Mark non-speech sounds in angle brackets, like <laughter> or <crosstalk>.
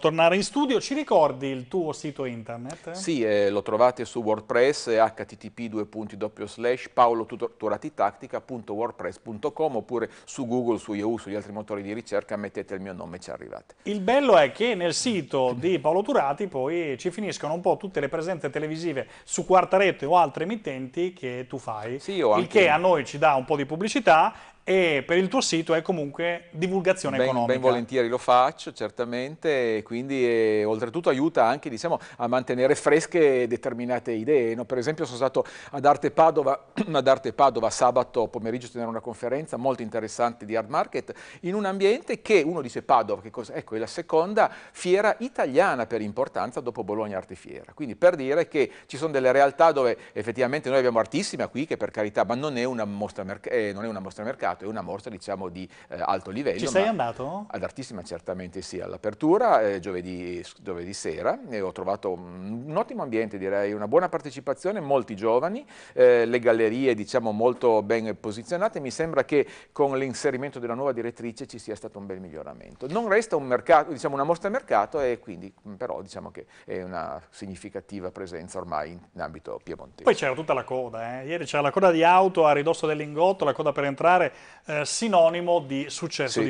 tornare in studio, ci ricordi il tuo sito internet? Sì, eh, lo trovate su WordPress http paolotutoratitattica.wordpress.com oppure su Google, su Yahoo, sugli altri motori di ricerca mettete il mio nome e ci arrivate. Il bello è che nel sito di Paolo Turati poi ci finiscono un po' tutte le presenze televisive su Quarta Rete o altre emittenti che tu fai, sì, anche... il che a noi ci dà un po' di pubblicità e per il tuo sito è comunque divulgazione ben, economica. Ben volentieri lo faccio, certamente, quindi eh, oltretutto aiuta anche diciamo, a mantenere fresche determinate idee. No? Per esempio sono stato ad Arte Padova, <clears throat> ad Arte Padova sabato pomeriggio a tenere una conferenza molto interessante di Hard Market in un ambiente che uno dice Padova, che cosa? ecco è la seconda fiera italiana per importanza dopo Bologna Arte Fiera. Quindi per dire che ci sono delle realtà dove effettivamente noi abbiamo Artissima qui, che per carità, ma non è una mostra, merc eh, non è una mostra mercato, mercato, è una mostra diciamo, di eh, alto livello. Ci sei andato? Ad Artissima certamente sì, all'apertura eh, giovedì, giovedì, sera e ho trovato un, un, ottimo ambiente direi, una buona partecipazione, molti giovani, eh, le gallerie diciamo, molto ben posizionate, mi sembra che con l'inserimento della nuova direttrice ci sia stato un bel miglioramento. Non resta un mercato, diciamo, una mostra mercato e quindi però diciamo che è una significativa presenza ormai in, in ambito piemontese. Poi c'era tutta la coda, eh. ieri c'era la coda di auto a ridosso del lingotto, la coda per entrare, eh, sinonimo di successo sì. di